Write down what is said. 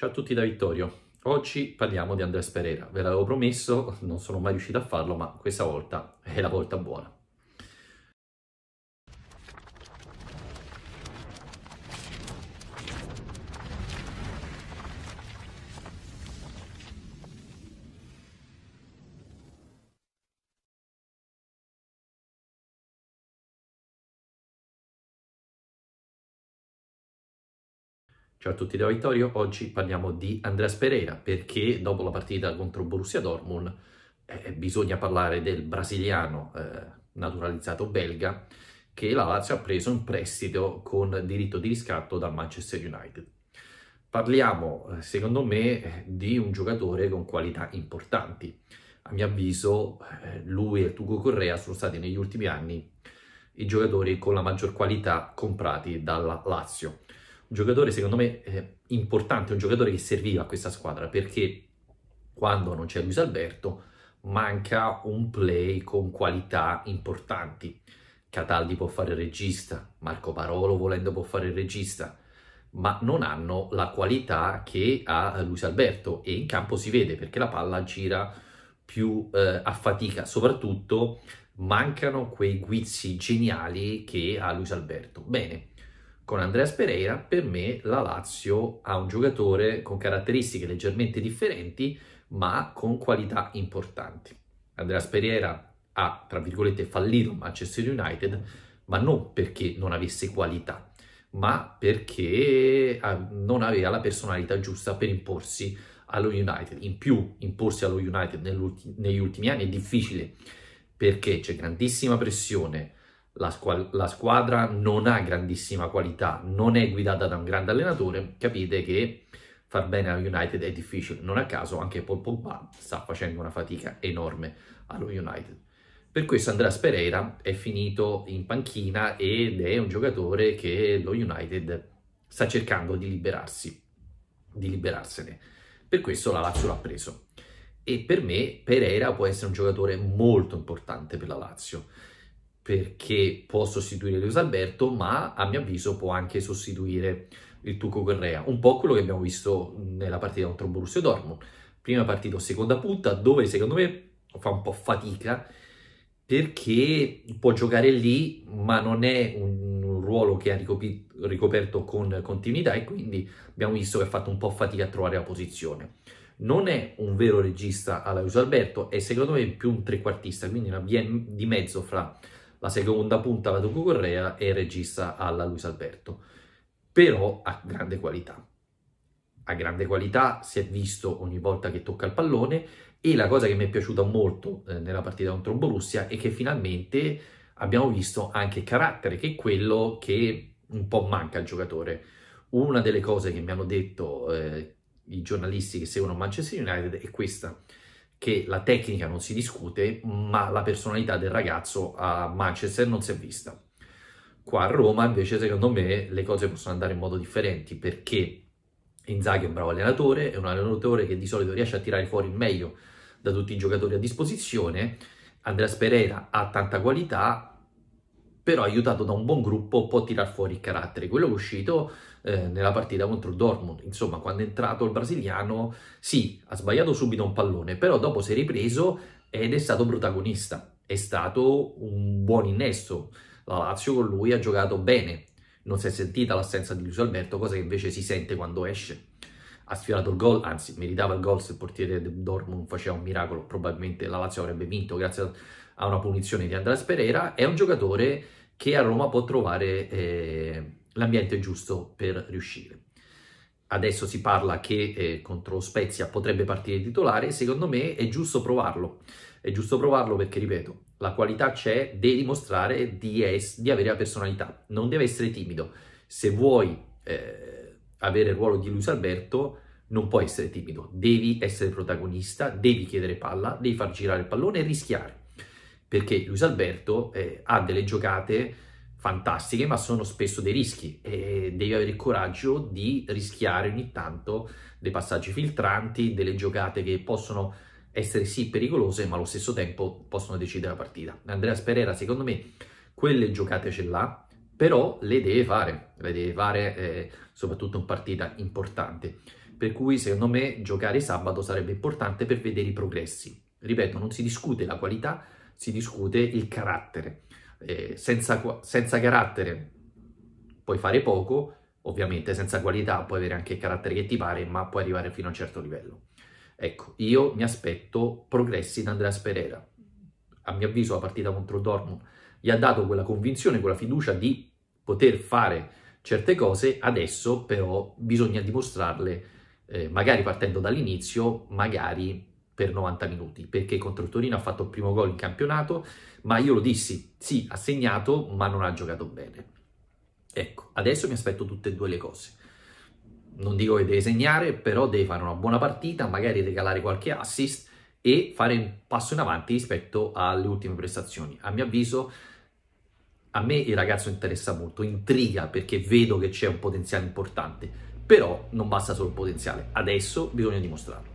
Ciao a tutti da Vittorio. Oggi parliamo di Andrés Pereira. Ve l'avevo promesso, non sono mai riuscito a farlo, ma questa volta è la volta buona. Ciao a tutti da Vittorio, oggi parliamo di Andreas Pereira perché dopo la partita contro Borussia Dortmund eh, bisogna parlare del brasiliano eh, naturalizzato belga che la Lazio ha preso in prestito con diritto di riscatto dal Manchester United. Parliamo, eh, secondo me, di un giocatore con qualità importanti. A mio avviso, eh, lui e Tugo Correa sono stati negli ultimi anni i giocatori con la maggior qualità comprati dalla Lazio un giocatore secondo me eh, importante, un giocatore che serviva a questa squadra perché quando non c'è Luis Alberto manca un play con qualità importanti. Cataldi può fare il regista, Marco Parolo volendo può fare il regista, ma non hanno la qualità che ha Luis Alberto e in campo si vede perché la palla gira più eh, a fatica, soprattutto mancano quei guizzi geniali che ha Luis Alberto. Bene, con Andreas Pereira, per me la Lazio ha un giocatore con caratteristiche leggermente differenti, ma con qualità importanti. Andreas Pereira ha, tra virgolette, fallito Manchester United, ma non perché non avesse qualità, ma perché ah, non aveva la personalità giusta per imporsi allo United. In più, imporsi allo United negli ultimi anni è difficile, perché c'è grandissima pressione, la, squ- la squadra non ha grandissima qualità, non è guidata da un grande allenatore, capite che far bene allo United è difficile. Non a caso anche Paul Pogba sta facendo una fatica enorme allo United. Per questo Andreas Pereira è finito in panchina ed è un giocatore che lo United sta cercando di liberarsi, di liberarsene. Per questo la Lazio l'ha preso. E per me Pereira può essere un giocatore molto importante per la Lazio perché può sostituire Luis Alberto, ma a mio avviso può anche sostituire il Tuco Correa, un po' quello che abbiamo visto nella partita contro Borussia Dortmund. Prima partita seconda punta, dove secondo me fa un po' fatica perché può giocare lì, ma non è un ruolo che ha ricoperto con continuità e quindi abbiamo visto che ha fatto un po' fatica a trovare la posizione. Non è un vero regista alla Luis Alberto, è secondo me più un trequartista, quindi una via di mezzo fra la seconda punta alla Tuco Correa e regista alla Luis Alberto, però ha grande qualità. A grande qualità si è visto ogni volta che tocca il pallone e la cosa che mi è piaciuta molto eh, nella partita contro Borussia è che finalmente abbiamo visto anche carattere, che è quello che un po' manca al giocatore. Una delle cose che mi hanno detto eh, i giornalisti che seguono Manchester United è questa che la tecnica non si discute, ma la personalità del ragazzo a Manchester non si è vista. Qua a Roma invece secondo me le cose possono andare in modo differente perché Inzaghi è un bravo allenatore, è un allenatore che di solito riesce a tirare fuori il meglio da tutti i giocatori a disposizione, Andreas Pereira ha tanta qualità, però aiutato da un buon gruppo può tirar fuori il carattere. Quello che è uscito eh, nella partita contro il Dortmund, insomma, quando è entrato il brasiliano, sì, ha sbagliato subito un pallone, però dopo si è ripreso ed è stato protagonista. È stato un buon innesto. La Lazio con lui ha giocato bene. Non si è sentita l'assenza di Luis Alberto, cosa che invece si sente quando esce. Ha sfiorato il gol, anzi, meritava il gol se il portiere del Dortmund faceva un miracolo. Probabilmente la Lazio avrebbe vinto grazie a una punizione di Andrea Pereira. È un giocatore che a Roma può trovare eh, l'ambiente giusto per riuscire. Adesso si parla che eh, contro Spezia potrebbe partire titolare, secondo me è giusto provarlo. È giusto provarlo perché, ripeto, la qualità c'è, devi dimostrare di, es- di avere la personalità, non deve essere timido. Se vuoi eh, avere il ruolo di Luis Alberto, non puoi essere timido, devi essere protagonista, devi chiedere palla, devi far girare il pallone e rischiare perché Luis Alberto eh, ha delle giocate fantastiche, ma sono spesso dei rischi e devi avere il coraggio di rischiare ogni tanto dei passaggi filtranti, delle giocate che possono essere sì pericolose, ma allo stesso tempo possono decidere la partita. Andrea Sperera, secondo me, quelle giocate ce l'ha, però le deve fare, le deve fare eh, soprattutto in partita importante. Per cui, secondo me, giocare sabato sarebbe importante per vedere i progressi. Ripeto, non si discute la qualità, si discute il carattere. Eh, senza, senza carattere puoi fare poco, ovviamente senza qualità puoi avere anche il carattere che ti pare, ma puoi arrivare fino a un certo livello. Ecco, io mi aspetto progressi da Andrea Sperera. A mio avviso la partita contro Dortmund gli ha dato quella convinzione, quella fiducia di poter fare certe cose, adesso però bisogna dimostrarle, eh, magari partendo dall'inizio, magari per 90 minuti, perché contro il Torino ha fatto il primo gol in campionato, ma io lo dissi, sì, ha segnato, ma non ha giocato bene. Ecco, adesso mi aspetto tutte e due le cose. Non dico che deve segnare, però deve fare una buona partita, magari regalare qualche assist e fare un passo in avanti rispetto alle ultime prestazioni. A mio avviso, a me il ragazzo interessa molto, intriga, perché vedo che c'è un potenziale importante, però non basta solo il potenziale, adesso bisogna dimostrarlo.